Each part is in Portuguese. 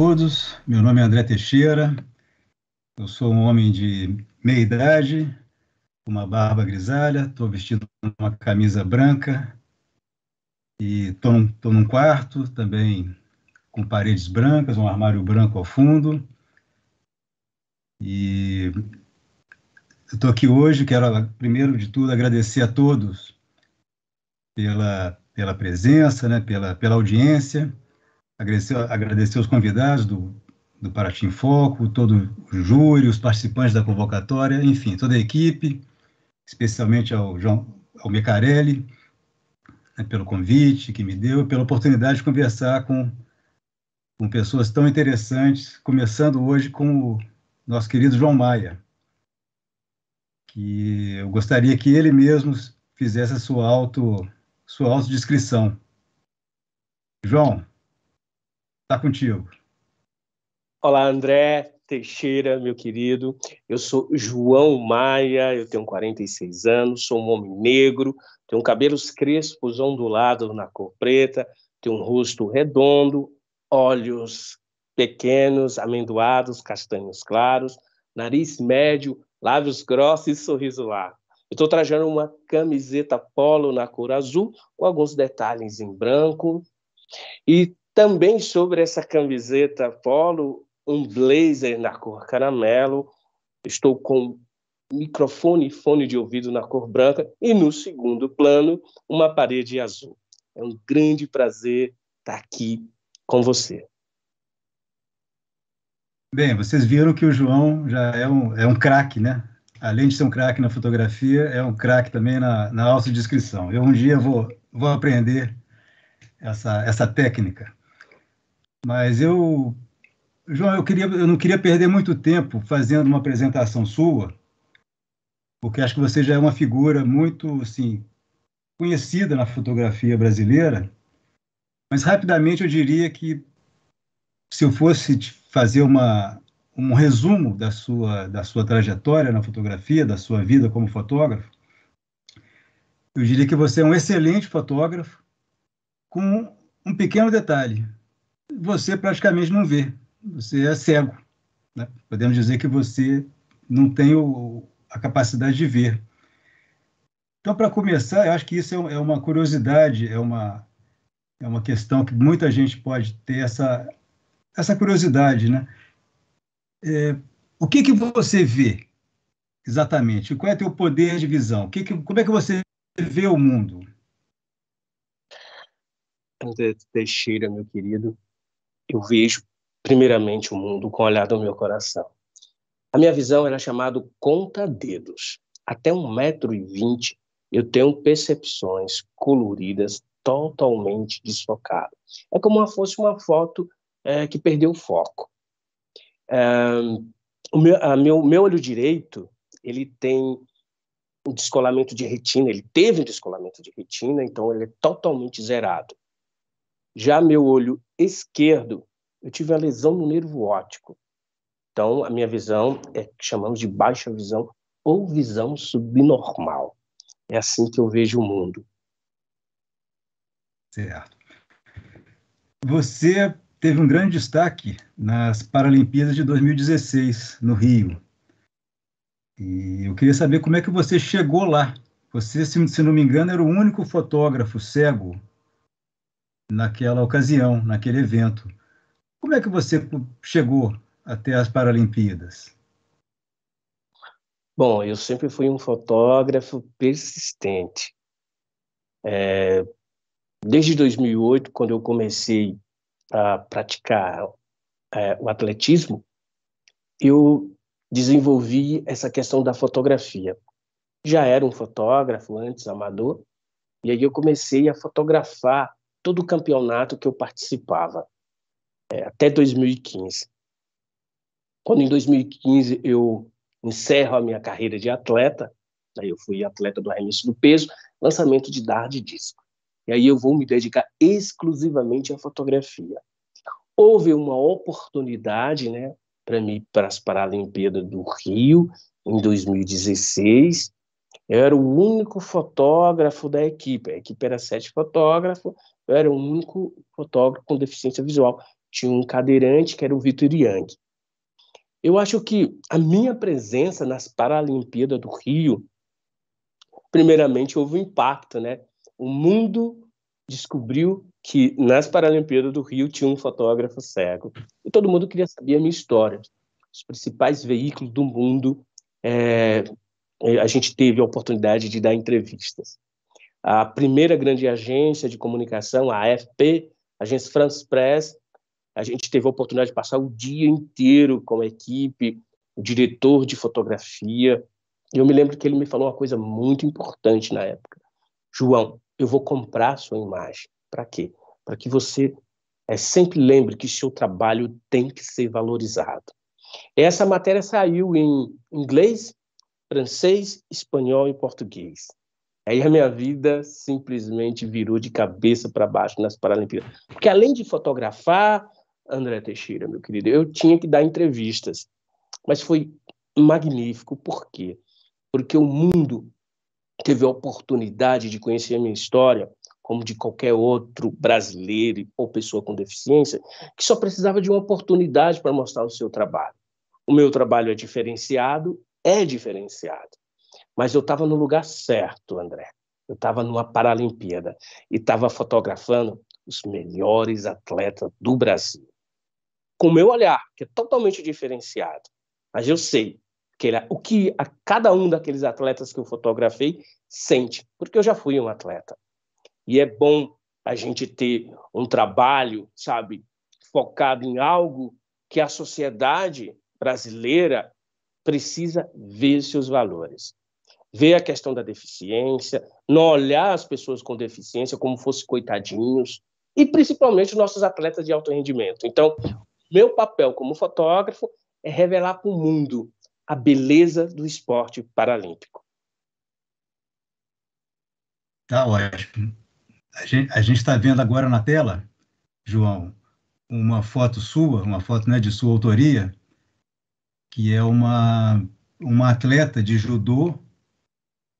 todos. Meu nome é André Teixeira. Eu sou um homem de meia idade, uma barba grisalha, estou vestido uma camisa branca e estou num, num, quarto também com paredes brancas, um armário branco ao fundo. E estou aqui hoje, quero primeiro de tudo agradecer a todos pela, pela presença, né, pela, pela audiência agradecer, agradecer os convidados do, do Paraty em Foco, todo o júri, os participantes da convocatória, enfim, toda a equipe, especialmente ao João ao Mecarelli, né, pelo convite que me deu, pela oportunidade de conversar com, com pessoas tão interessantes, começando hoje com o nosso querido João Maia, que eu gostaria que ele mesmo fizesse a sua auto sua autodescrição. João, Está contigo. Olá, André Teixeira, meu querido. Eu sou João Maia, eu tenho 46 anos, sou um homem negro, tenho cabelos crespos ondulados na cor preta, tenho um rosto redondo, olhos pequenos, amendoados, castanhos claros, nariz médio, lábios grossos e sorriso largo. Eu estou trajando uma camiseta polo na cor azul, com alguns detalhes em branco, e também sobre essa camiseta polo, um blazer na cor caramelo. Estou com microfone e fone de ouvido na cor branca. E no segundo plano, uma parede azul. É um grande prazer estar aqui com você. Bem, vocês viram que o João já é um, é um craque, né? Além de ser um craque na fotografia, é um craque também na, na autodescrição. Eu um dia vou, vou aprender essa, essa técnica. Mas eu, João, eu, queria, eu não queria perder muito tempo fazendo uma apresentação sua, porque acho que você já é uma figura muito assim, conhecida na fotografia brasileira. Mas rapidamente eu diria que se eu fosse fazer uma, um resumo da sua, da sua trajetória na fotografia, da sua vida como fotógrafo, eu diria que você é um excelente fotógrafo, com um pequeno detalhe, você praticamente não vê, você é cego. Né? Podemos dizer que você não tem o, a capacidade de ver. Então, para começar, eu acho que isso é, é uma curiosidade, é uma, é uma questão que muita gente pode ter essa, essa curiosidade. Né? É, o que, que você vê exatamente? Qual é o teu poder de visão? que que, como é que você vê o mundo? Teixeira, meu querido, eu vejo primeiramente o mundo com o olhar do meu coração. A minha visão era é chamada conta-dedos. Até 1,20m eu tenho percepções coloridas totalmente desfocadas. É como se fosse uma foto é, que perdeu o foco. É, o meu, a, meu, meu olho direito ele tem um descolamento de retina, ele teve um descolamento de retina, então ele é totalmente zerado. Já meu olho esquerdo, eu tive a lesão no nervo óptico. Então, a minha visão é que chamamos de baixa visão ou visão subnormal. É assim que eu vejo o mundo. Certo. Você teve um grande destaque nas Paralimpíadas de 2016, no Rio. E eu queria saber como é que você chegou lá. Você, se não me engano, era o único fotógrafo cego naquela ocasião, naquele evento. Como é que você chegou até as Paralimpíadas? Bom, eu sempre fui um fotógrafo persistente. É, desde 2008, quando eu comecei a praticar é, o atletismo, eu desenvolvi essa questão da fotografia. Já era um fotógrafo antes, amador, e aí eu comecei a fotografar todo o campeonato que eu participava, é, até 2015. Quando em 2015 eu encerro a minha carreira de atleta, aí eu fui atleta do arremesso do peso, lançamento de dar de disco. E aí eu vou me dedicar exclusivamente à fotografia. Houve uma oportunidade, né, para mim para as Paralimpíadas do Rio em 2016. Eu era o único fotógrafo da equipe. A equipe era sete fotógrafos eu era o único fotógrafo com deficiência visual. Tinha um cadeirante que era o Vitor Yang. Eu acho que a minha presença nas Paralimpíadas do Rio, primeiramente, houve um impacto, né? O mundo descobriu que nas Paralimpíadas do Rio tinha um fotógrafo cego. E todo mundo queria saber a minha história. Os principais veículos do mundo, é, a gente teve a oportunidade de dar entrevistas a primeira grande agência de comunicação, a AFP, Agência France Press. A gente teve a oportunidade de passar o dia inteiro com a equipe, o diretor de fotografia. Eu me lembro que ele me falou uma coisa muito importante na época. João, eu vou comprar sua imagem. Para quê? Para que você é, sempre lembre que seu trabalho tem que ser valorizado. Essa matéria saiu em inglês, francês, espanhol e português. Aí a minha vida simplesmente virou de cabeça para baixo nas Paralimpíadas. Porque além de fotografar, André Teixeira, meu querido, eu tinha que dar entrevistas. Mas foi magnífico. Por quê? Porque o mundo teve a oportunidade de conhecer a minha história, como de qualquer outro brasileiro ou pessoa com deficiência, que só precisava de uma oportunidade para mostrar o seu trabalho. O meu trabalho é diferenciado, é diferenciado. Mas eu estava no lugar certo, André. Eu estava numa Paralimpíada e estava fotografando os melhores atletas do Brasil. Com o meu olhar, que é totalmente diferenciado. Mas eu sei que ele, o que a cada um daqueles atletas que eu fotografei sente, porque eu já fui um atleta. E é bom a gente ter um trabalho, sabe, focado em algo que a sociedade brasileira precisa ver seus valores ver a questão da deficiência, não olhar as pessoas com deficiência como fossem coitadinhos, e principalmente os nossos atletas de alto rendimento. Então, meu papel como fotógrafo é revelar para o mundo a beleza do esporte paralímpico. Tá ótimo. A gente está vendo agora na tela, João, uma foto sua, uma foto né, de sua autoria, que é uma, uma atleta de judô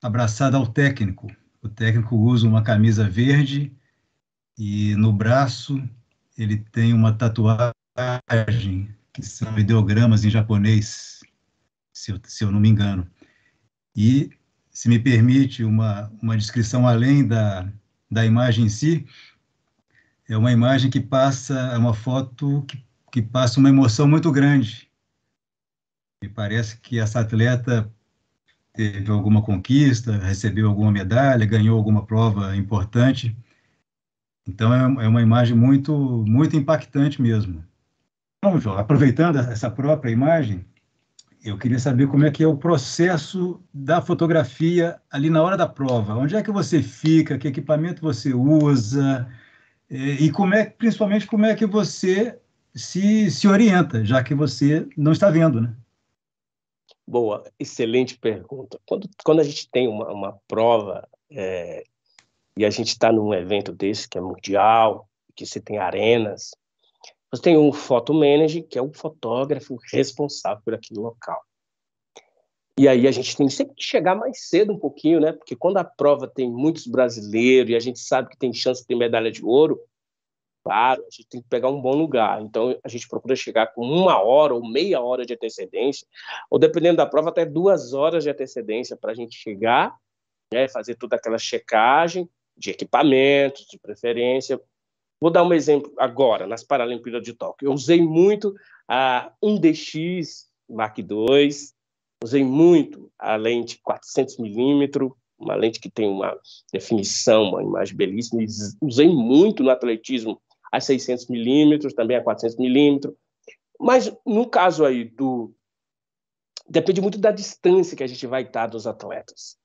abraçada ao técnico. O técnico usa uma camisa verde e no braço ele tem uma tatuagem, que são ideogramas em japonês, se eu, se eu não me engano. E, se me permite, uma, uma descrição além da, da imagem em si, é uma imagem que passa, é uma foto que, que passa uma emoção muito grande. Me parece que essa atleta teve alguma conquista, recebeu alguma medalha, ganhou alguma prova importante. Então é, é uma imagem muito muito impactante mesmo. Então, João, aproveitando essa própria imagem, eu queria saber como é que é o processo da fotografia ali na hora da prova. Onde é que você fica? Que equipamento você usa? É, e como é, principalmente, como é que você se, se orienta, já que você não está vendo, né? Boa, excelente pergunta. Quando, quando a gente tem uma, uma prova é, e a gente está num evento desse que é mundial, que você tem arenas, você tem um photo manager, que é um fotógrafo responsável por aquele local. E aí a gente tem sempre que chegar mais cedo um pouquinho, né? Porque quando a prova tem muitos brasileiros e a gente sabe que tem chance de ter medalha de ouro, claro, a gente tem que pegar um bom lugar. Então, a gente procura chegar com uma hora ou meia hora de antecedência, ou dependendo da prova, até duas horas de antecedência para a gente chegar, né, fazer toda aquela checagem de equipamentos, de preferência. Vou dar um exemplo agora, nas Paralimpíadas de Tóquio. Eu usei muito a 1DX Mark II, usei muito a lente 400mm, uma lente que tem uma definição, uma imagem belíssima. Usei muito no atletismo a 600 milímetros, também a 400 milímetros. Mas no caso aí do. Depende muito da distância que a gente vai estar dos atletas.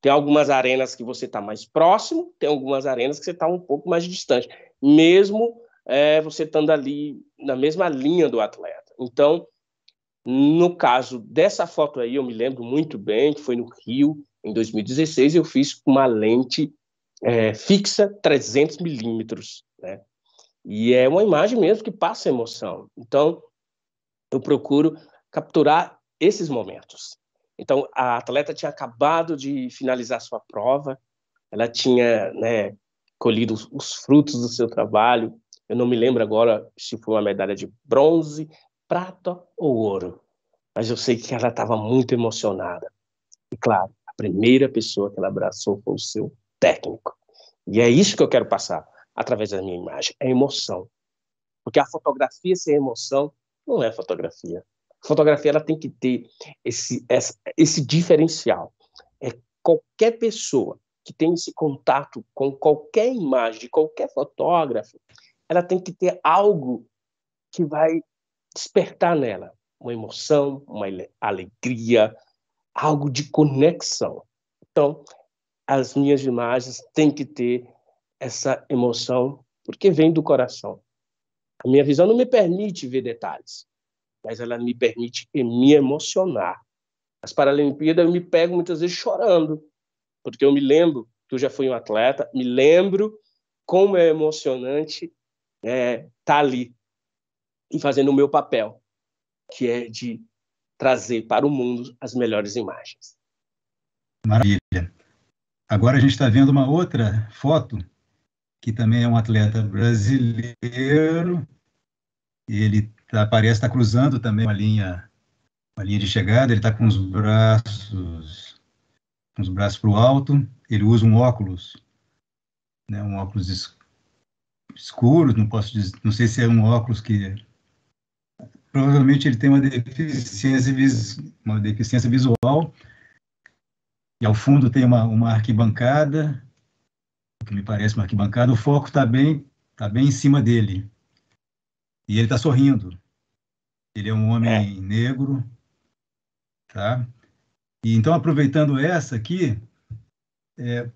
Tem algumas arenas que você está mais próximo, tem algumas arenas que você está um pouco mais distante, mesmo é, você estando ali na mesma linha do atleta. Então, no caso dessa foto aí, eu me lembro muito bem que foi no Rio, em 2016, eu fiz uma lente é, fixa 300 milímetros. Né? E é uma imagem mesmo que passa emoção. Então, eu procuro capturar esses momentos. Então, a atleta tinha acabado de finalizar sua prova, ela tinha né, colhido os frutos do seu trabalho. Eu não me lembro agora se foi uma medalha de bronze, prata ou ouro, mas eu sei que ela estava muito emocionada. E claro, a primeira pessoa que ela abraçou foi o seu técnico. E é isso que eu quero passar através da minha imagem, é emoção. Porque a fotografia sem emoção não é fotografia. A fotografia ela tem que ter esse, esse diferencial. É qualquer pessoa que tem esse contato com qualquer imagem, de qualquer fotógrafo, ela tem que ter algo que vai despertar nela uma emoção, uma alegria, algo de conexão. Então, as minhas imagens têm que ter essa emoção, porque vem do coração. A minha visão não me permite ver detalhes, mas ela me permite me emocionar. As Paralimpíadas eu me pego muitas vezes chorando, porque eu me lembro que eu já fui um atleta, me lembro como é emocionante estar é, tá ali e fazendo o meu papel, que é de trazer para o mundo as melhores imagens. Maravilha. Agora a gente está vendo uma outra foto que também é um atleta brasileiro. Ele tá, parece estar tá cruzando também uma linha, uma linha de chegada. Ele está com os braços, com os braços para o alto. Ele usa um óculos, né, um óculos es, escuro. Não posso dizer, não sei se é um óculos que provavelmente ele tem uma deficiência, uma deficiência visual. E ao fundo tem uma, uma arquibancada que me parece uma arquibancada, o foco está bem, tá bem em cima dele. E ele está sorrindo. Ele é um homem é. negro, tá? E então aproveitando essa aqui, é,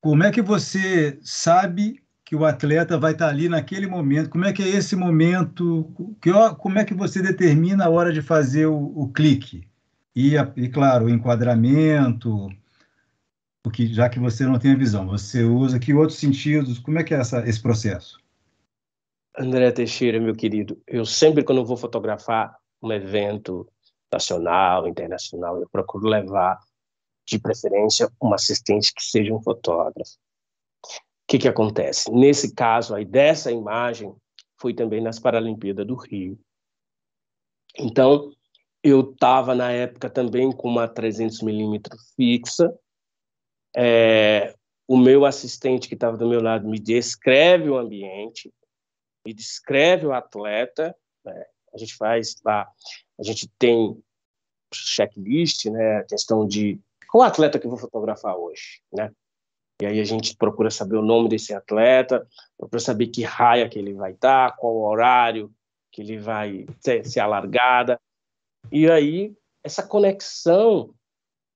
como é que você sabe que o atleta vai estar tá ali naquele momento? Como é que é esse momento? Que, como é que você determina a hora de fazer o, o clique? E, e claro, o enquadramento, porque já que você não tem a visão, você usa que outros sentidos? Como é que é essa, esse processo? André Teixeira, meu querido, eu sempre quando vou fotografar um evento nacional, internacional, eu procuro levar de preferência um assistente que seja um fotógrafo. O que, que acontece? Nesse caso aí, dessa imagem, foi também nas Paralimpíadas do Rio. Então, eu estava na época também com uma 300mm fixa, é, o meu assistente que estava do meu lado me descreve o ambiente, me descreve o atleta. Né? A gente faz lá, a gente tem checklist, né? A questão de qual é atleta que eu vou fotografar hoje, né? E aí a gente procura saber o nome desse atleta, procura saber que raia que ele vai estar, tá, qual horário que ele vai ser, ser alargada. E aí essa conexão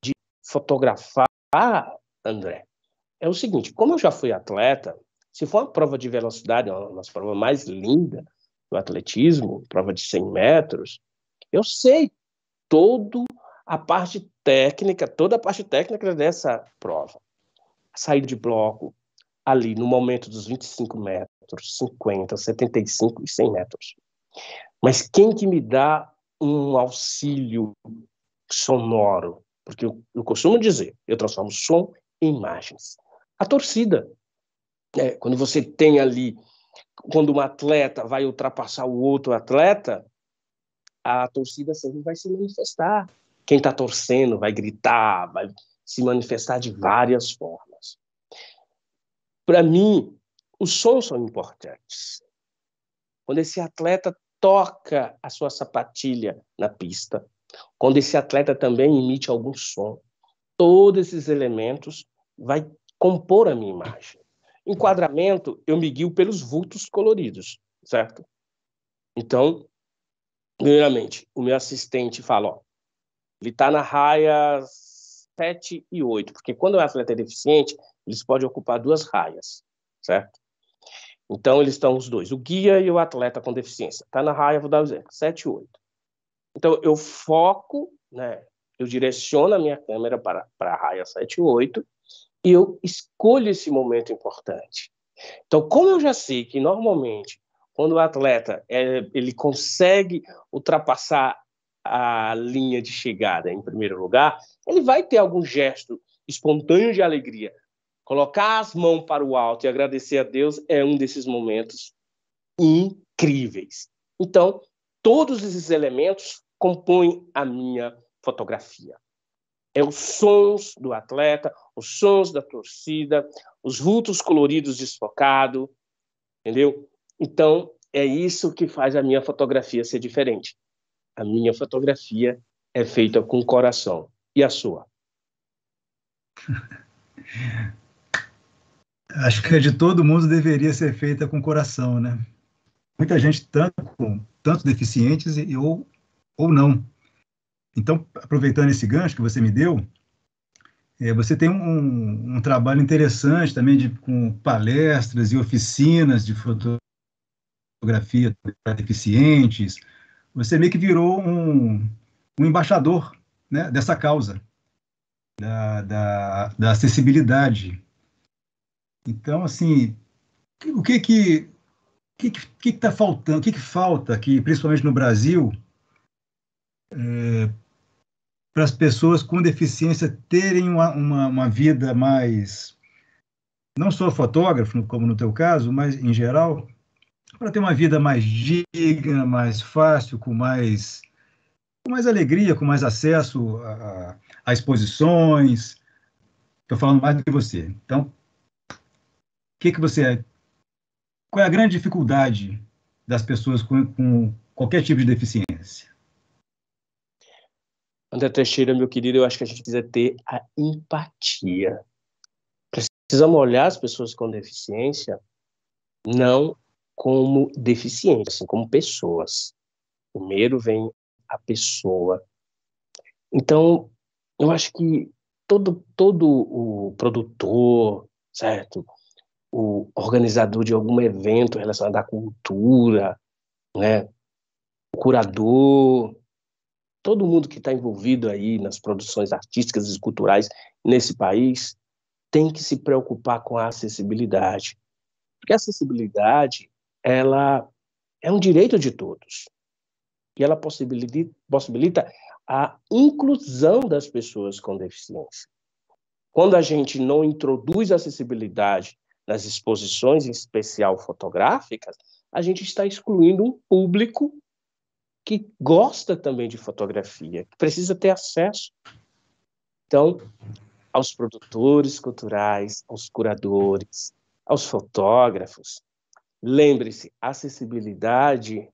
de fotografar André, é o seguinte: como eu já fui atleta, se for uma prova de velocidade, uma das provas mais lindas do atletismo, prova de 100 metros, eu sei todo a parte técnica, toda a parte técnica dessa prova. Sair de bloco ali no momento dos 25 metros, 50, 75 e 100 metros. Mas quem que me dá um auxílio sonoro? Porque eu, eu costumo dizer, eu transformo som imagens. A torcida, né, quando você tem ali, quando um atleta vai ultrapassar o outro atleta, a torcida sempre vai se manifestar. Quem está torcendo vai gritar, vai se manifestar de várias formas. Para mim, os sons são importantes. Quando esse atleta toca a sua sapatilha na pista, quando esse atleta também emite algum som, Todos esses elementos vai compor a minha imagem. Enquadramento, eu me guio pelos vultos coloridos, certo? Então, primeiramente, o meu assistente fala, ó, ele está na raia 7 e 8, porque quando o é atleta é deficiente, eles podem ocupar duas raias, certo? Então, eles estão os dois, o guia e o atleta com deficiência. Está na raia, vou dar o exemplo, 7 e 8. Então, eu foco, né, eu direciono a minha câmera para, para a raia 78 e eu escolho esse momento importante. Então, como eu já sei que normalmente quando o atleta é, ele consegue ultrapassar a linha de chegada em primeiro lugar, ele vai ter algum gesto espontâneo de alegria. Colocar as mãos para o alto e agradecer a Deus é um desses momentos incríveis. Então, todos esses elementos compõem a minha fotografia. É os sons do atleta, os sons da torcida, os vultos coloridos desfocados, entendeu? Então, é isso que faz a minha fotografia ser diferente. A minha fotografia é feita com coração. E a sua? Acho que a de todo mundo deveria ser feita com coração, né? Muita gente, tanto, tanto deficientes ou, ou não, então, aproveitando esse gancho que você me deu, é, você tem um, um, trabalho interessante também de, com palestras e oficinas de fotografia para deficientes. Você meio que virou um, um embaixador né, dessa causa, da, da, da, acessibilidade. Então, assim, o que que o que está faltando? O que, que falta aqui, principalmente no Brasil, é, para as pessoas com deficiência terem uma, uma, uma, vida mais, não sou fotógrafo, como no teu caso, mas em geral, para ter uma vida mais digna, mais fácil, com mais, com mais alegria, com mais acesso a, a exposições. Estou falando mais do que você. Então, o que, que você é? Qual é a grande dificuldade das pessoas com, com qualquer tipo de deficiência? André Teixeira, meu querido, eu acho que a gente precisa ter a empatia. Precisamos olhar as pessoas com deficiência não como deficientes, assim, como pessoas. Primeiro vem a pessoa. Então, eu acho que todo, todo o produtor, certo? O organizador de algum evento relacionado à cultura, né? O curador, todo mundo que está envolvido aí nas produções artísticas e culturais nesse país tem que se preocupar com a acessibilidade. Porque a acessibilidade, ela é um direito de todos. E ela possibilita, possibilita a inclusão das pessoas com deficiência. Quando a gente não introduz acessibilidade nas exposições, em especial fotográficas, a gente está excluindo um público que gosta também de fotografia, que precisa ter acesso. Então, aos produtores culturais, aos curadores, aos fotógrafos, lembre-se, acessibilidade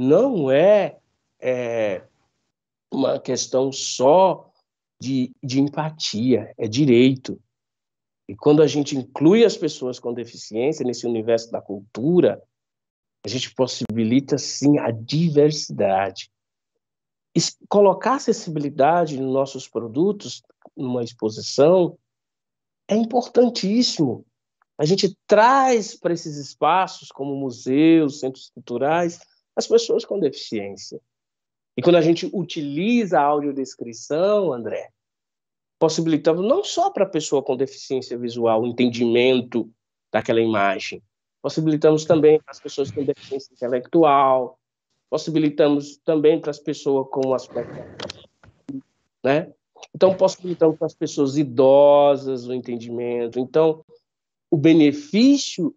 não é, é, uma questão só de, de empatia, é direito. E quando a gente inclui as pessoas com deficiência nesse universo da cultura, a gente possibilita, sim, a diversidade. E colocar acessibilidade nos nossos produtos, numa exposição, é importantíssimo. A gente traz para esses espaços, como museus, centros culturais, as pessoas com deficiência. E quando a gente utiliza a audiodescrição, André, possibilitando não só para a pessoa com deficiência visual o entendimento daquela imagem, possibilitamos também para as pessoas com deficiência intelectual, possibilitamos também para as pessoas com aspecto, né? Então, possibilitamos para as pessoas idosas o entendimento. Então, o benefício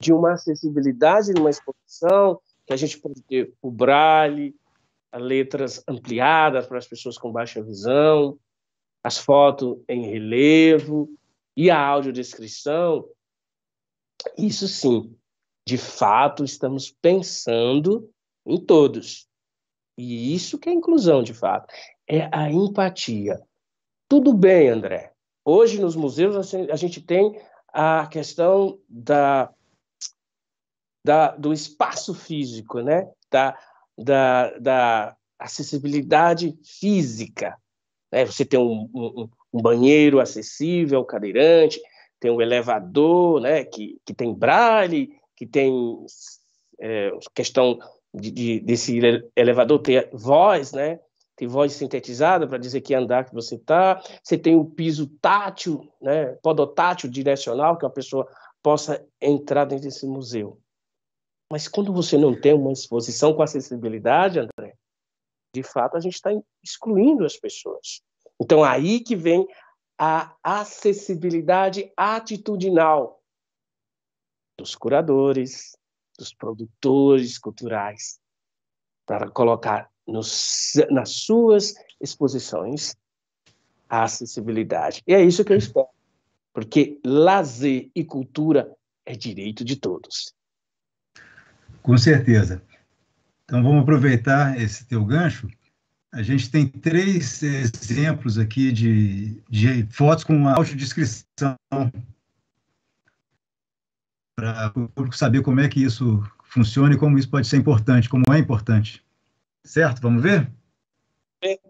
de uma acessibilidade numa exposição, que a gente pode ter o braille, letras ampliadas para as pessoas com baixa visão, as fotos em relevo e a audiodescrição, isso sim, de fato, estamos pensando em todos. E isso que é inclusão, de fato, é a empatia. Tudo bem, André. Hoje, nos museus, a gente tem a questão da, da do espaço físico, né? da, da, da acessibilidade física. Né? Você tem um, um, um banheiro acessível, cadeirante, tem um elevador, né, que, que tem braille, que tem é, questão de, de, desse elevador ter voz, né, ter voz sintetizada para dizer que andar que você está, você tem o piso tátil, né, podotátil direcional, que a pessoa possa entrar dentro desse museu. Mas quando você não tem uma exposição com acessibilidade, André, de fato a gente está excluindo as pessoas. Então aí que vem a acessibilidade atitudinal dos curadores, dos produtores culturais, para colocar nos, nas suas exposições a acessibilidade. E é isso que eu espero, porque lazer e cultura é direito de todos. Com certeza. Então vamos aproveitar esse teu gancho a gente tem três exemplos aqui de, de fotos com audiodescrição para o público saber como é que isso funciona e como isso pode ser importante, como é importante. Certo? Vamos ver? É.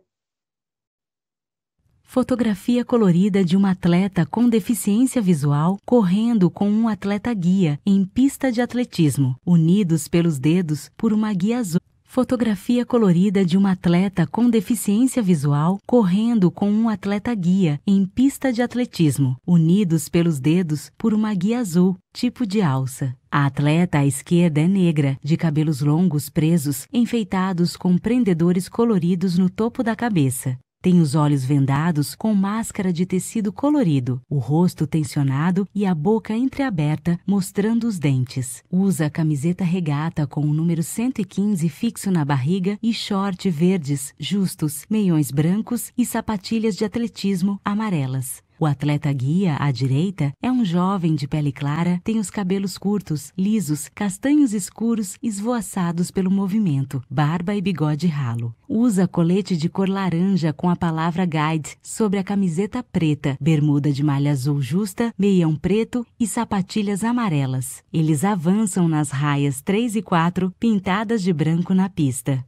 Fotografia colorida de uma atleta com deficiência visual correndo com um atleta guia em pista de atletismo, unidos pelos dedos por uma guia azul. Fotografia colorida de uma atleta com deficiência visual correndo com um atleta guia em pista de atletismo, unidos pelos dedos por uma guia azul, tipo de alça. A atleta à esquerda é negra, de cabelos longos presos, enfeitados com prendedores coloridos no topo da cabeça. Tem os olhos vendados com máscara de tecido colorido, o rosto tensionado e a boca entreaberta, mostrando os dentes. Usa a camiseta regata com o número 115 fixo na barriga e short verdes, justos, meiões brancos e sapatilhas de atletismo amarelas. O atleta guia à direita é um jovem de pele clara, tem os cabelos curtos, lisos, castanhos escuros, esvoaçados pelo movimento, barba e bigode ralo. Usa colete de cor laranja com a palavra Guide sobre a camiseta preta, bermuda de malha azul justa, meião preto e sapatilhas amarelas. Eles avançam nas raias 3 e 4, pintadas de branco na pista.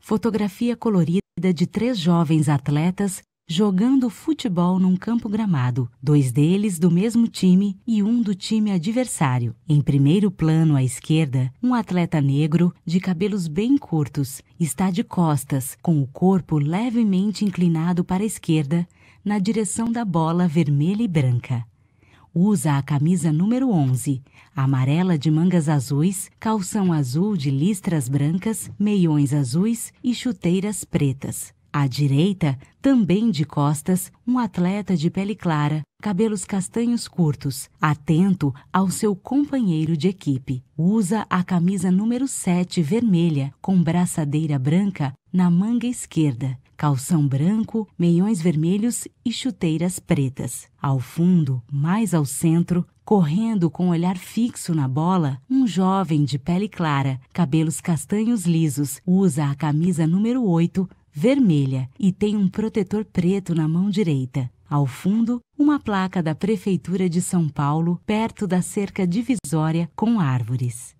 Fotografia colorida de três jovens atletas jogando futebol num campo gramado, dois deles do mesmo time e um do time adversário. Em primeiro plano à esquerda, um atleta negro de cabelos bem curtos está de costas, com o corpo levemente inclinado para a esquerda, na direção da bola vermelha e branca. Usa a camisa número 11, amarela de mangas azuis, calção azul de listras brancas, meiões azuis e chuteiras pretas à direita, também de costas, um atleta de pele clara, cabelos castanhos curtos, atento ao seu companheiro de equipe. Usa a camisa número 7 vermelha, com braçadeira branca na manga esquerda, calção branco, meiões vermelhos e chuteiras pretas. Ao fundo, mais ao centro, correndo com olhar fixo na bola, um jovem de pele clara, cabelos castanhos lisos, usa a camisa número 8 vermelha e tem um protetor preto na mão direita. Ao fundo, uma placa da Prefeitura de São Paulo, perto da cerca divisória com árvores.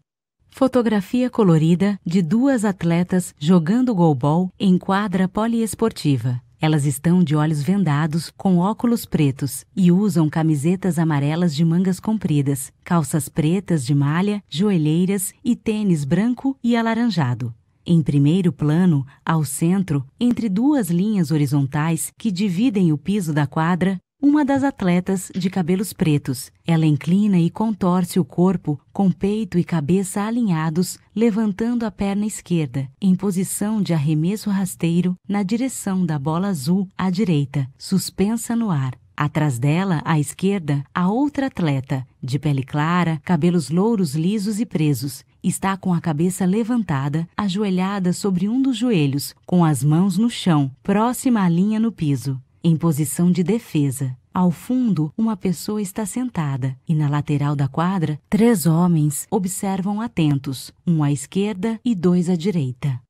Fotografia colorida de duas atletas jogando golbol em quadra poliesportiva. Elas estão de olhos vendados, com óculos pretos e usam camisetas amarelas de mangas compridas, calças pretas de malha, joelheiras e tênis branco e alaranjado. Em primeiro plano, ao centro, entre duas linhas horizontais que dividem o piso da quadra, uma das atletas de cabelos pretos. Ela inclina e contorce o corpo, com peito e cabeça alinhados, levantando a perna esquerda, em posição de arremesso rasteiro na direção da bola azul à direita, suspensa no ar. Atrás dela, à esquerda, a outra atleta, de pele clara, cabelos louros lisos e presos, está com a cabeça levantada, ajoelhada sobre um dos joelhos, com as mãos no chão, próxima à linha no piso, em posição de defesa. Ao fundo, uma pessoa está sentada e na lateral da quadra, três homens observam atentos, um à esquerda e dois à direita.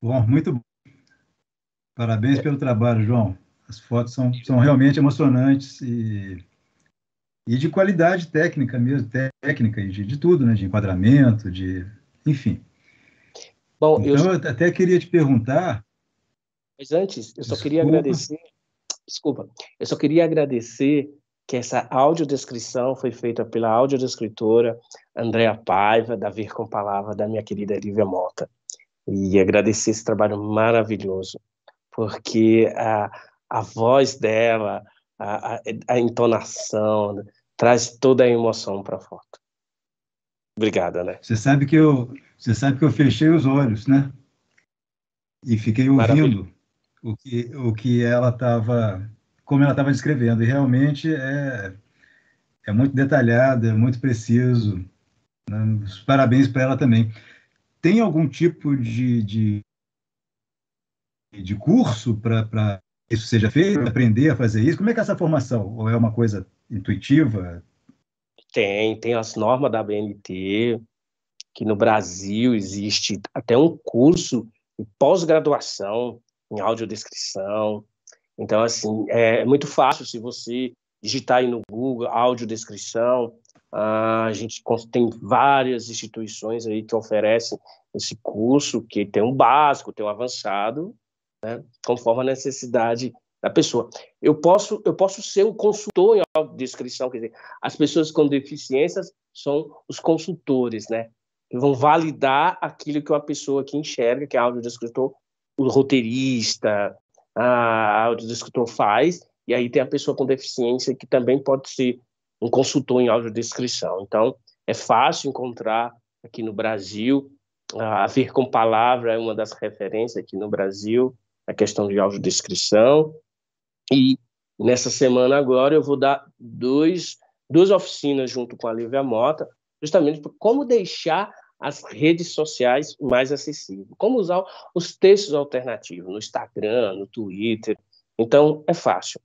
Bom, muito bom. Parabéns pelo trabalho, João. As fotos são, são realmente emocionantes e, e de qualidade técnica mesmo, técnica e de, de tudo, né? De enquadramento, de... enfim. Bom, então, eu... eu até queria te perguntar... Mas antes, eu só desculpa. queria agradecer... Desculpa. Eu só queria agradecer que essa audiodescrição foi feita pela audiodescritora Andréa Paiva, da Vir com Palavra, da minha querida Lívia Mota. E agradecer esse trabalho maravilhoso, porque a, ah, a voz dela, a, a, a entonação, né? traz toda a emoção para a foto. Obrigado, né? Você sabe que eu, você sabe que eu fechei os olhos, né? E fiquei ouvindo Maravilha. o que, o que ela estava, como ela estava descrevendo. E realmente é, é muito detalhado, é muito preciso. Né? Parabéns para ela também. Tem algum tipo de, de, de curso para isso seja feito, aprender a fazer isso? Como é que é essa formação? Ou é uma coisa intuitiva? Tem, tem as normas da BNT, que no Brasil existe até um curso de pós-graduação em audiodescrição. Então, assim, é, é muito fácil se você digitar aí no Google audiodescrição. Ah, a gente tem várias instituições aí que oferecem esse curso, que tem um básico, tem um avançado né, conforme a necessidade da pessoa. Eu posso, eu posso ser o consultor em audiodescrição, quer dizer, as pessoas com deficiências são os consultores, né? E vão validar aquilo que uma pessoa que enxerga, que é audiodescritor, o roteirista, a audiodescritor faz, e aí tem a pessoa com deficiência que também pode ser um consultor em audiodescrição. Então, é fácil encontrar aqui no Brasil, a ah, Ver com Palavra é uma das referências aqui no Brasil, a questão de audiodescrição. E nessa semana agora eu vou dar dois, duas oficinas junto com a Lívia Mota, justamente por como deixar as redes sociais mais acessíveis, como usar os textos alternativos no Instagram, no Twitter. Então, é fácil.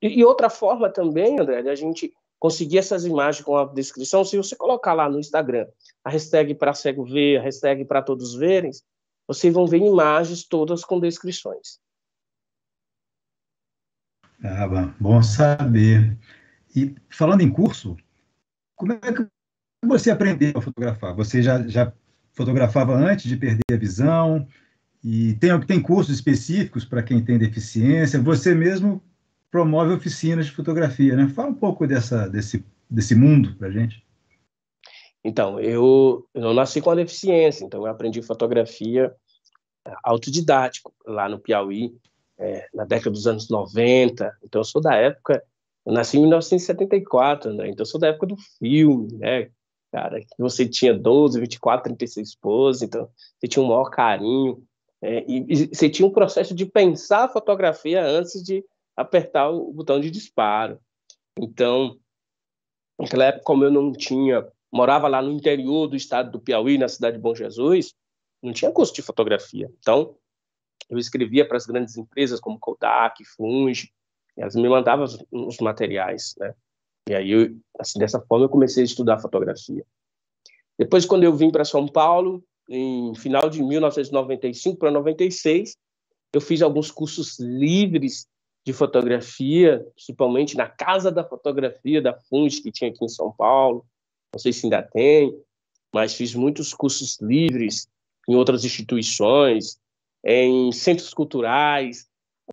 E outra forma também, André, de a gente conseguir essas imagens com a descrição, se você colocar lá no Instagram a hashtag para cego ver, a hashtag para todos verem, vocês vão ver imagens todas com descrições. Ah, bom saber. E falando em curso, como é que você aprendeu a fotografar? Você já, já fotografava antes de perder a visão? E tem, tem cursos específicos para quem tem deficiência? Você mesmo promove oficinas de fotografia, né? Fala um pouco dessa, desse, desse mundo para gente. Então, eu, eu nasci com a deficiência, então eu aprendi fotografia é, autodidático lá no Piauí, é, na década dos anos 90. Então, eu sou da época, eu nasci em 1974, né? então eu sou da época do filme, né? Cara, que você tinha 12, 24, 36 poses, então você tinha um maior carinho. É, e, e você tinha um processo de pensar a fotografia antes de apertar o botão de disparo. Então, naquela época, como eu não tinha morava lá no interior do estado do Piauí, na cidade de Bom Jesus, não tinha curso de fotografia. Então, eu escrevia para as grandes empresas como Kodak, Funge, elas me mandavam os, os materiais, né? E aí, eu, assim, dessa forma, eu comecei a estudar fotografia. Depois, quando eu vim para São Paulo, em final de 1995 para 96, eu fiz alguns cursos livres de fotografia, principalmente na Casa da Fotografia da FUNS, que tinha aqui em São Paulo não sei se ainda tem, mas fiz muitos cursos livres em outras instituições, em centros culturais.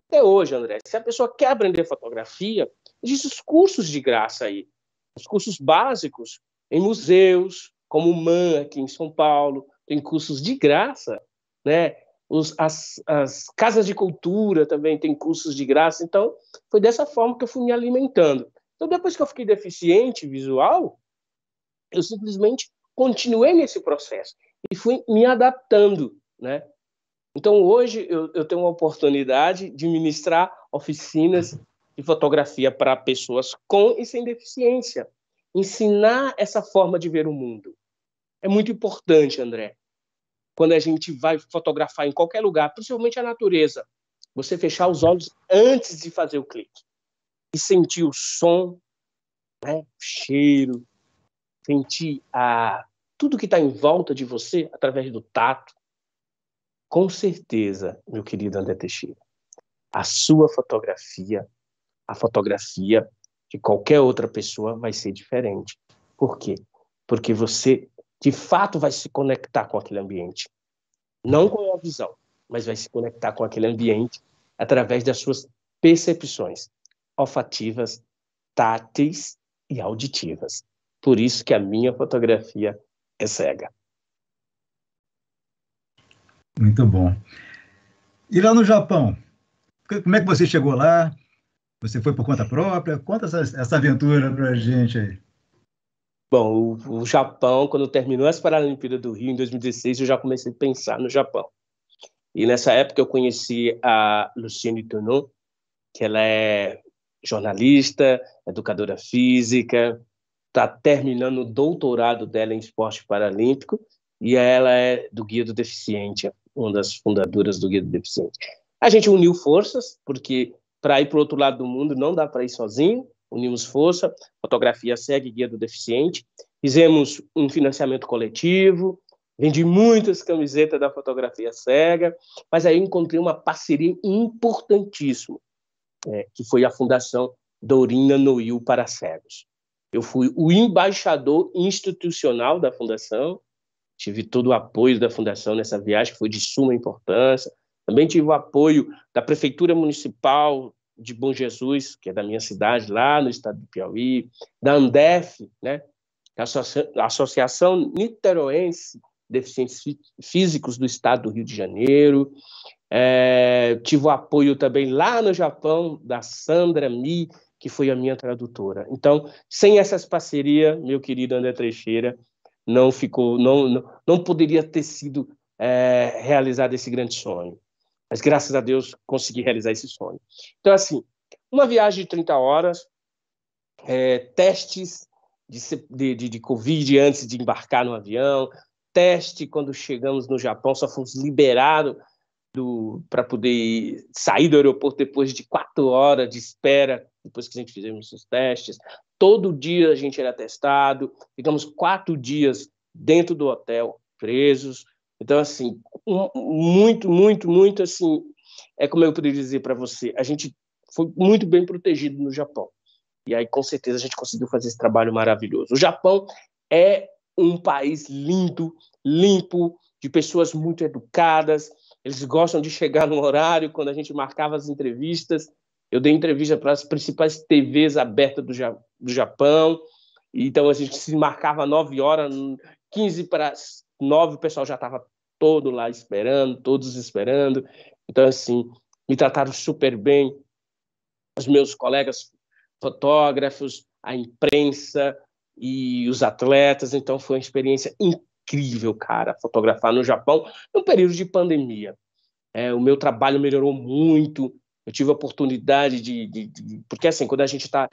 Até hoje, André, se a pessoa quer aprender fotografia, existem os cursos de graça aí, os cursos básicos em museus, como o MAN aqui em São Paulo, tem cursos de graça, né? Os, as, as casas de cultura também tem cursos de graça. Então, foi dessa forma que eu fui me alimentando. Então, depois que eu fiquei deficiente visual, eu simplesmente continuei nesse processo e fui me adaptando, né? Então, hoje, eu, eu tenho a oportunidade de ministrar oficinas de fotografia para pessoas com e sem deficiência. Ensinar essa forma de ver o mundo. É muito importante, André. Quando a gente vai fotografar em qualquer lugar, principalmente a natureza, você fechar os olhos antes de fazer o clique e sentir o som, né? o cheiro, sentir a tudo que está em volta de você através do tato, com certeza, meu querido André Teixeira, a sua fotografia, a fotografia de qualquer outra pessoa vai ser diferente. Por quê? Porque você, de fato, vai se conectar com aquele ambiente. Não com a visão, mas vai se conectar com aquele ambiente através das suas percepções olfativas, táteis e auditivas. Por isso que a minha fotografia é cega. Muito bom. E lá no Japão, como é que você chegou lá? Você foi por conta própria? Conta essa, essa aventura para a gente aí. Bom, o, o, Japão, quando terminou as Paralimpíadas do Rio em 2016, eu já comecei a pensar no Japão. E nessa época eu conheci a Luciane Tonon, que ela é jornalista, educadora física, está terminando o doutorado dela em esporte paralímpico e ela é do Guia do Deficiente, uma das fundadoras do Guia do Deficiente. A gente uniu forças, porque para ir para o outro lado do mundo não dá para ir sozinho, unimos força, fotografia segue Guia do Deficiente, fizemos um financiamento coletivo, vendi muitas camisetas da fotografia cega, mas aí encontrei uma parceria importantíssima, é, que foi a Fundação Dorina Noil para Cegos. Eu fui o embaixador institucional da fundação, tive todo o apoio da fundação nessa viagem, que foi de suma importância. Também tive o apoio da Prefeitura Municipal de Bom Jesus, que é da minha cidade, lá no estado do Piauí, da Andef, né? da Associação Niteroense de Deficientes Físicos do estado do Rio de Janeiro. É, tive o apoio também lá no Japão da Sandra Mi, que foi a minha tradutora. Então, sem essas parcerias, meu querido André Trecheira, não ficou, não, não, não poderia ter sido é, realizado esse grande sonho. Mas graças a Deus consegui realizar esse sonho. Então, assim, uma viagem de 30 horas, é, testes de, de, de Covid antes de embarcar no avião, teste quando chegamos no Japão, só fomos liberados para poder sair do aeroporto depois de quatro horas de espera depois que a gente fizemos os testes. Todo dia a gente era testado, ficamos quatro dias dentro do hotel, presos. Então, assim, muito, muito, muito, assim, é como eu poderia dizer para você, a gente foi muito bem protegido no Japão. E aí, com certeza, a gente conseguiu fazer esse trabalho maravilhoso. O Japão é um país lindo, limpo, de pessoas muito educadas. Eles gostam de chegar no horário, quando a gente marcava as entrevistas, eu dei entrevista para as principais TVs abertas do, ja do Japão. Então a gente se marcava 9 horas, 15 para 9, o pessoal já estava todo lá esperando, todos esperando. Então, assim, me trataram super bem. Os meus colegas fotógrafos, a imprensa e os atletas. Então, foi uma experiência incrível, cara, fotografar no Japão num período de pandemia. É, o meu trabalho melhorou muito, eu tive a oportunidade de, de, de porque assim, quando a gente está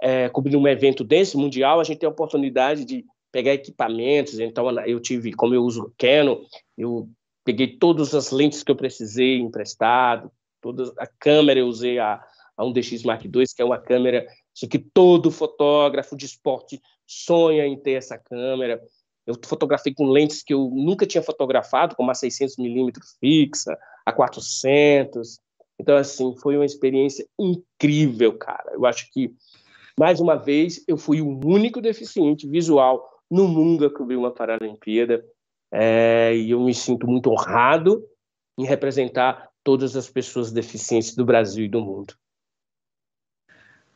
é, cobrindo um evento desse mundial, a gente tem a oportunidade de pegar equipamentos. Então eu tive, como eu uso Canon, eu peguei todas as lentes que eu precisei emprestado, toda a câmera eu usei a, a 1DX Mark uhum. II, que é uma câmera que todo fotógrafo de esporte sonha em ter essa câmera. Eu fotografei com lentes que eu nunca tinha fotografado, como a 600mm fixa, a 400, então, assim, foi uma experiência incrível, cara. Eu acho que, mais uma vez, eu fui o único deficiente visual no mundo a cobrir uma Paralimpíada. É, e eu me sinto muito honrado em representar todas as pessoas deficientes do Brasil e do mundo.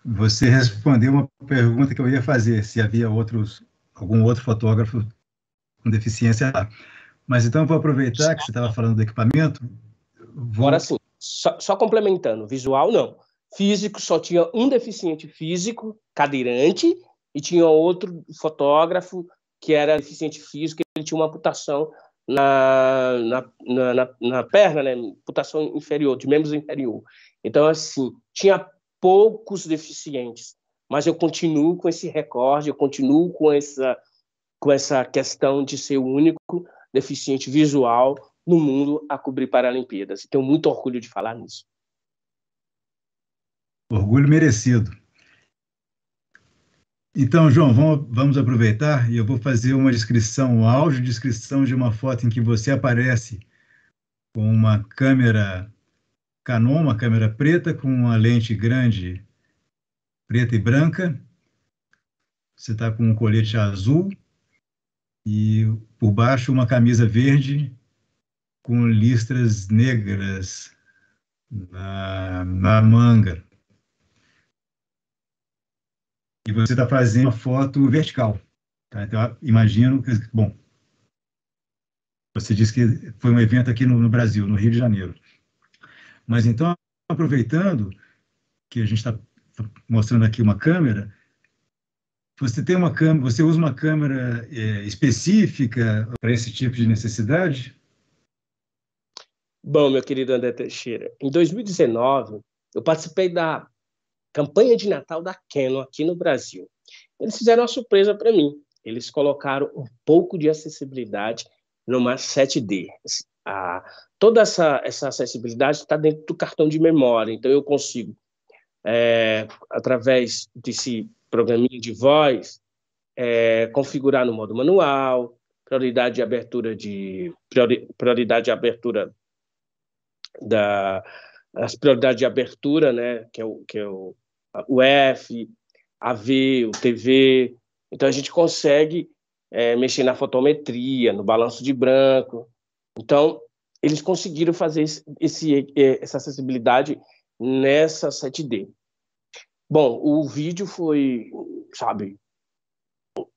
Você respondeu uma pergunta que eu ia fazer, se havia outros, algum outro fotógrafo com deficiência lá. Mas então vou aproveitar que você estava falando do equipamento, vou Bora sim só, só complementando, visual não. Físico só tinha um deficiente físico, cadeirante, e tinha outro fotógrafo que era deficiente físico, ele tinha uma amputação na, na, na, na, perna, né? Amputação inferior, de membros inferior. Então, assim, tinha poucos deficientes, mas eu continuo com esse recorde, eu continuo com essa, com essa questão de ser o único deficiente visual no mundo a cobrir Paralimpíadas. Tenho muito orgulho de falar nisso. Orgulho merecido. Então, João, vamos, vamos aproveitar e eu vou fazer uma descrição, um áudio descrição de uma foto em que você aparece com uma câmera Canon, uma câmera preta com uma lente grande preta e branca. Você está com um colete azul e por baixo uma camisa verde com listras negras na, na manga. E você está fazendo uma foto vertical. Tá? Então, imagino que, bom, você disse que foi um evento aqui no, no Brasil, no Rio de Janeiro. Mas então, aproveitando que a gente está mostrando aqui uma câmera, você tem uma câmera, você usa uma câmera é, específica para esse tipo de necessidade? Bom, meu querido André Teixeira, em 2019 eu participei da campanha de Natal da Canon aqui no Brasil. Eles fizeram uma surpresa para mim. Eles colocaram um pouco de acessibilidade numa 7D. Ah, toda essa, essa acessibilidade está dentro do cartão de memória, então eu consigo, é, através desse programinha de voz, é, configurar no modo manual, prioridade de abertura de prioridade de abertura da, as prioridades de abertura, né, que é o, que é o, o F, a V, o TV. Então a gente consegue é, mexer na fotometria, no balanço de branco. Então eles conseguiram fazer esse, esse, é, essa acessibilidade nessa 7D. Bom, o vídeo foi, sabe,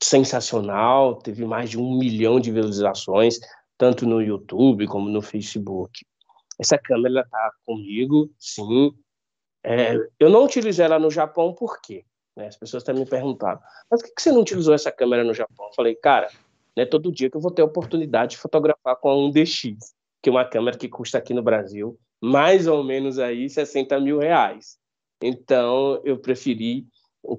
sensacional. Teve mais de um milhão de visualizações, tanto no YouTube como no Facebook. Essa câmera está comigo, sim. É, eu não utilizei ela no Japão, por quê? Né, as pessoas também me perguntavam, mas por que, que você não utilizou essa câmera no Japão? Eu falei, cara, não é todo dia que eu vou ter a oportunidade de fotografar com a 1DX, que é uma câmera que custa aqui no Brasil mais ou menos aí 60 mil reais. Então, eu preferi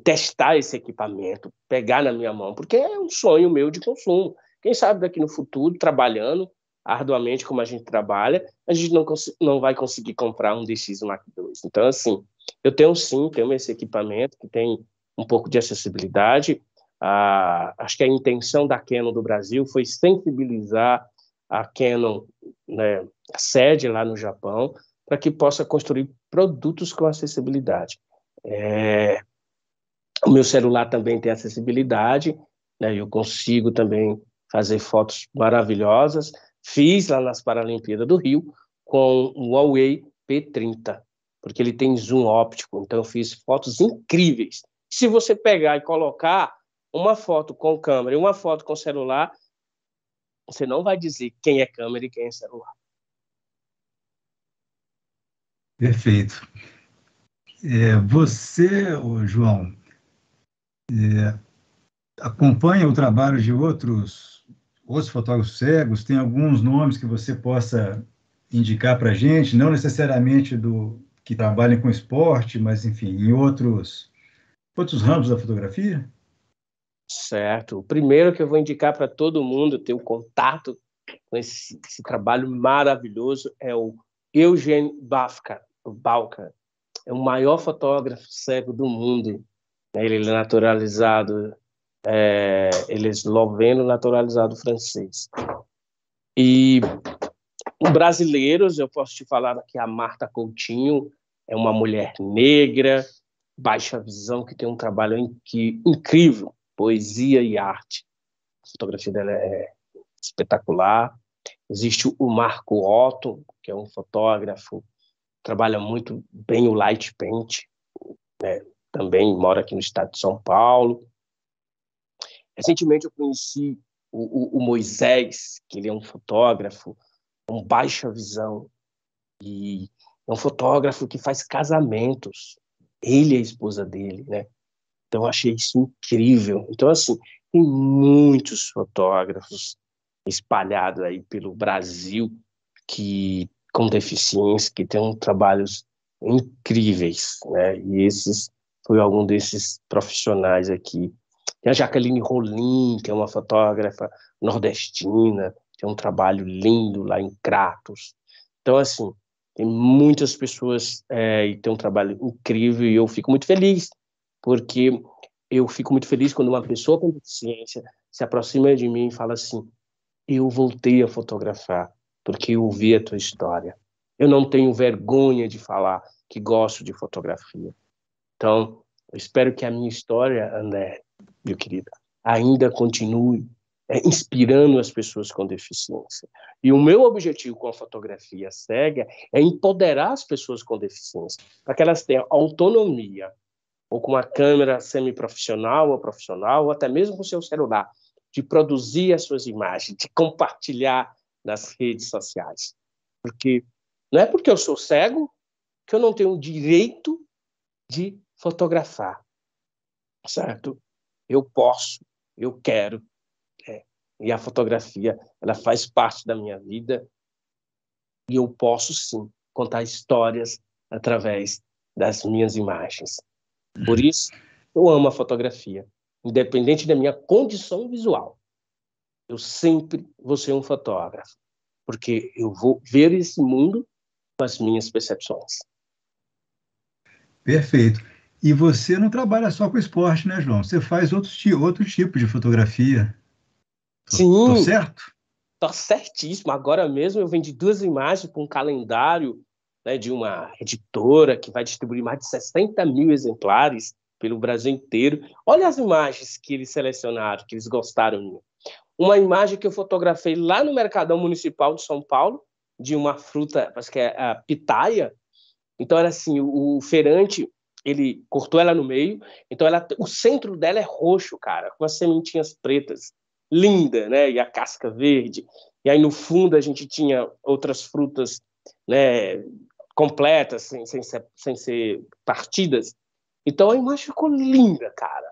testar esse equipamento, pegar na minha mão, porque é um sonho meu de consumo. Quem sabe daqui no futuro, trabalhando, arduamente como a gente trabalha, a gente não, não vai conseguir comprar um DX Mark II. Então, assim, eu tenho sim, tenho esse equipamento que tem um pouco de acessibilidade. Ah, acho que a intenção da Canon do Brasil foi sensibilizar a Canon, né, a sede lá no Japão, para que possa construir produtos com acessibilidade. É, o meu celular também tem acessibilidade, né, eu consigo também fazer fotos maravilhosas. Fiz lá nas Paralimpíadas do Rio com o Huawei P30, porque ele tem zoom óptico, então eu fiz fotos incríveis. Se você pegar e colocar uma foto com câmera e uma foto com celular, você não vai dizer quem é câmera e quem é celular. Perfeito. É, você, João, é, acompanha o trabalho de outros outros fotógrafos cegos? Tem alguns nomes que você possa indicar para a gente, não necessariamente do que trabalhem com esporte, mas, enfim, em outros, outros ramos da fotografia? Certo. O primeiro que eu vou indicar para todo mundo ter o um contato com esse, esse, trabalho maravilhoso é o Eugen Bafka, o Balka. É o maior fotógrafo cego do mundo. Né? Ele é naturalizado é, ele é esloveno naturalizado francês. E brasileiros, eu posso te falar que a Marta Coutinho é uma mulher negra, baixa visão, que tem um trabalho incrível, poesia e arte. A fotografia dela é espetacular. Existe o Marco Otto, que é um fotógrafo, trabalha muito bem o light paint, né? também mora aqui no estado de São Paulo. Recentemente eu conheci o, o, o, Moisés, que ele é um fotógrafo com baixa visão e é um fotógrafo que faz casamentos. Ele é a esposa dele, né? Então achei isso incrível. Então assim, tem muitos fotógrafos espalhados aí pelo Brasil que com deficiência, que têm trabalhos incríveis, né? E esses foi algum desses profissionais aqui tem a Jacqueline Rolim, que é uma fotógrafa nordestina, tem um trabalho lindo lá em Cratos. Então, assim, tem muitas pessoas é, e tem um trabalho incrível e eu fico muito feliz, porque eu fico muito feliz quando uma pessoa com deficiência se aproxima de mim e fala assim: eu voltei a fotografar porque eu ouvi a tua história. Eu não tenho vergonha de falar que gosto de fotografia. Então, eu espero que a minha história, André, meu querido, ainda continue é, inspirando as pessoas com deficiência. E o meu objetivo com a fotografia cega é empoderar as pessoas com deficiência, para que elas tenham autonomia, ou com uma câmera semiprofissional ou profissional, ou até mesmo com o seu celular, de produzir as suas imagens, de compartilhar nas redes sociais. Porque não é porque eu sou cego que eu não tenho o direito de fotografar, certo? eu posso, eu quero. É. E a fotografia, ela faz parte da minha vida e eu posso sim contar histórias através das minhas imagens. Por uhum. isso, eu amo a fotografia, independente da minha condição visual. Eu sempre vou ser um fotógrafo, porque eu vou ver esse mundo com as minhas percepções. Perfeito. E você não trabalha só com esporte, né, João? Você faz outros outro tipo de fotografia. Sim. Tô certo? Tá certíssimo. Agora mesmo eu vendi duas imagens para um calendário né, de uma editora que vai distribuir mais de 60 mil exemplares pelo Brasil inteiro. Olha as imagens que eles selecionaram, que eles gostaram. Uma imagem que eu fotografei lá no Mercadão Municipal de São Paulo, de uma fruta, acho que é a é, pitaia. Então era assim, o, o feirante ele cortou ela no meio, então ela, o centro dela é roxo, cara, com as sementinhas pretas, linda, né? E a casca verde. E aí no fundo a gente tinha outras frutas, né? Completas, sem, sem, ser, sem ser partidas. Então a imagem ficou linda, cara,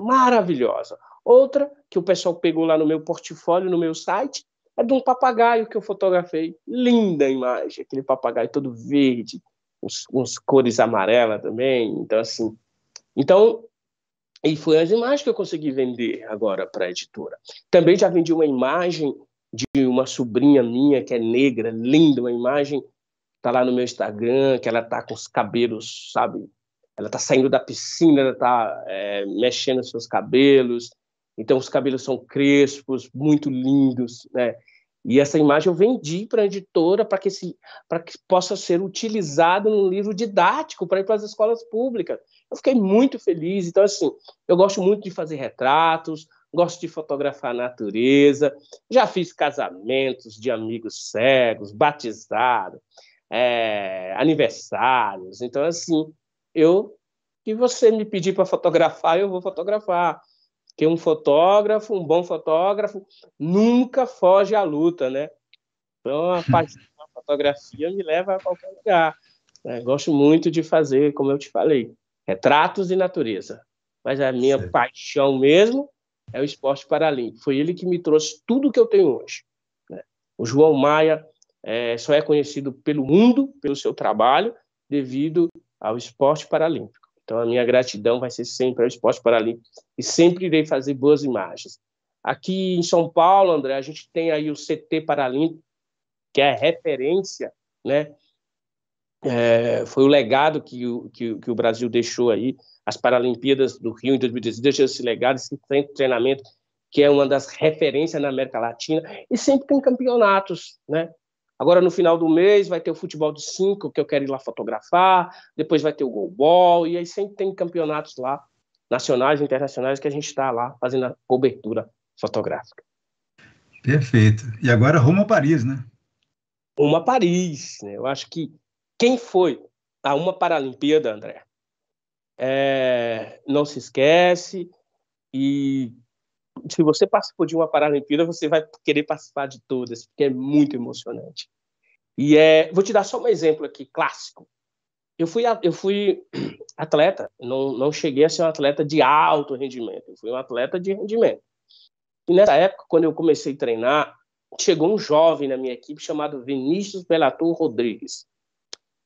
maravilhosa. Outra que o pessoal pegou lá no meu portfólio, no meu site, é de um papagaio que eu fotografei. Linda a imagem, aquele papagaio todo verde, uns, cores amarela também, então assim. Então, e foi as imagens que eu consegui vender agora para a editora. Também já vendi uma imagem de uma sobrinha minha que é negra, linda, uma imagem tá lá no meu Instagram, que ela tá com os cabelos, sabe? Ela tá saindo da piscina, ela tá é, mexendo seus cabelos. Então os cabelos são crespos, muito lindos, né? E essa imagem eu vendi para a editora para que, se, que possa ser utilizada num livro didático para ir para as escolas públicas. Eu fiquei muito feliz. Então, assim, eu gosto muito de fazer retratos, gosto de fotografar a natureza, já fiz casamentos de amigos cegos, batizado, é, aniversários. Então, assim, eu que você me pedir para fotografar, eu vou fotografar que um fotógrafo, um bom fotógrafo, nunca foge à luta, né? Então, a paixão da fotografia me leva a qualquer lugar. Né? Gosto muito de fazer, como eu te falei, retratos e natureza. Mas a minha paixão mesmo é o esporte paralímpico. Foi ele que me trouxe tudo que eu tenho hoje. Né? O João Maia é, só é conhecido pelo mundo, pelo seu trabalho, devido ao esporte paralímpico. Então, a minha gratidão vai ser sempre ao esporte paralímpico e sempre irei fazer boas imagens. Aqui em São Paulo, André, a gente tem aí o CT Paralímpico, que é referência, né? É, foi o legado que o, que, que, o Brasil deixou aí, as Paralimpíadas do Rio em 2016 deixou esse legado, esse treinamento, que é uma das referências na América Latina, e sempre tem campeonatos, né? Agora, no final do mês, vai ter o futebol de cinco, que eu quero ir lá fotografar, depois vai ter o golbol, e aí sempre tem campeonatos lá, nacionais e internacionais, que a gente está lá fazendo a cobertura fotográfica. Perfeito. E agora rumo a Paris, né? Roma Paris, né? Eu acho que quem foi a uma Paralimpíada, André, é, não se esquece e se você participou de uma Paralimpíada, você vai querer participar de todas, porque é muito emocionante. E é, vou te dar só um exemplo aqui, clássico. Eu fui, eu fui atleta, não, não cheguei a ser um atleta de alto rendimento, eu fui um atleta de rendimento. E nessa época, quando eu comecei a treinar, chegou um jovem na minha equipe chamado Vinícius Belator Rodrigues.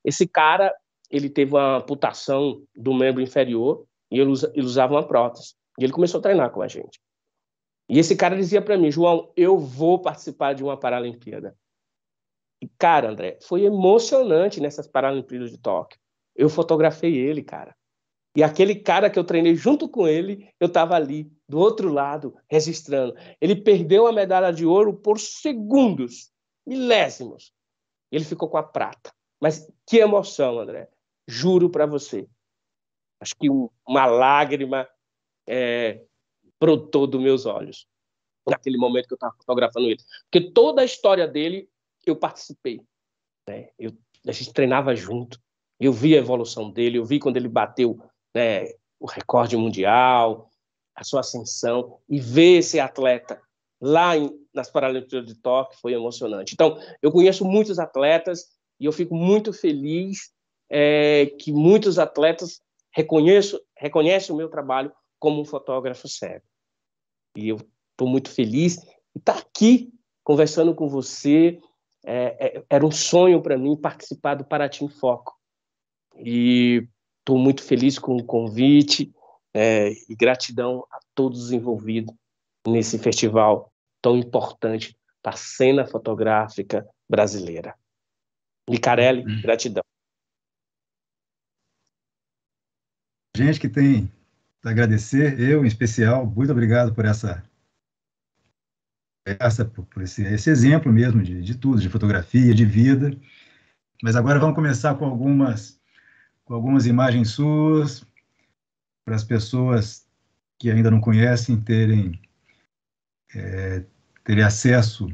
Esse cara, ele teve uma amputação do membro inferior e ele, usa, ele usava uma prótese. E ele começou a treinar com a gente. E esse cara dizia para mim, João, eu vou participar de uma Paralimpíada. E, cara, André, foi emocionante nessas Paralimpíadas de Tóquio. Eu fotografei ele, cara. E aquele cara que eu treinei junto com ele, eu estava ali, do outro lado, registrando. Ele perdeu a medalha de ouro por segundos, milésimos. Ele ficou com a prata. Mas que emoção, André. Juro para você. Acho que uma lágrima é, produtor dos meus olhos, naquele momento que eu estava fotografando ele. Porque toda a história dele eu participei. Né? Eu, a gente treinava junto, eu vi a evolução dele, eu vi quando ele bateu né, o recorde mundial, a sua ascensão, e ver esse atleta lá em, nas Paralimpíadas de Tóquio foi emocionante. Então, eu conheço muitos atletas e eu fico muito feliz é, que muitos atletas reconheço, reconhecem o meu trabalho como um fotógrafo sério. E eu estou muito feliz de estar tá aqui conversando com você. É, é, era um sonho para mim participar do Paraty em Foco. E estou muito feliz com o convite é, e gratidão a todos os envolvidos nesse festival tão importante para a cena fotográfica brasileira. Micarelli, hum. gratidão. Gente que tem agradecer, eu em especial, muito obrigado por essa essa por esse, esse exemplo mesmo de, de tudo, de fotografia, de vida. Mas agora vamos começar com algumas com algumas imagens suas para as pessoas que ainda não conhecem terem é, terem acesso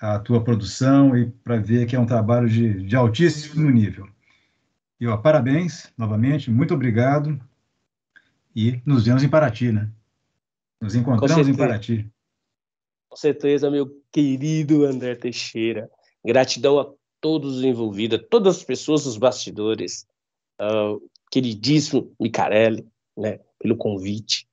à tua produção e para ver que é um trabalho de, de altíssimo nível. E ó, parabéns novamente, muito obrigado e nos vemos em Paraty, né? Nos encontramos em Paraty. Com certeza, meu querido André Teixeira. Gratidão a todos os envolvidos, a todas as pessoas dos bastidores, uh, queridíssimo Micarelli, né, pelo convite.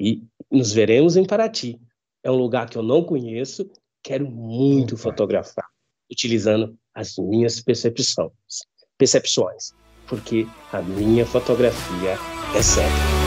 E nos veremos em Paraty. É um lugar que eu não conheço, quero muito Opa. fotografar, utilizando as minhas percepções, percepções, porque a minha fotografia é certa.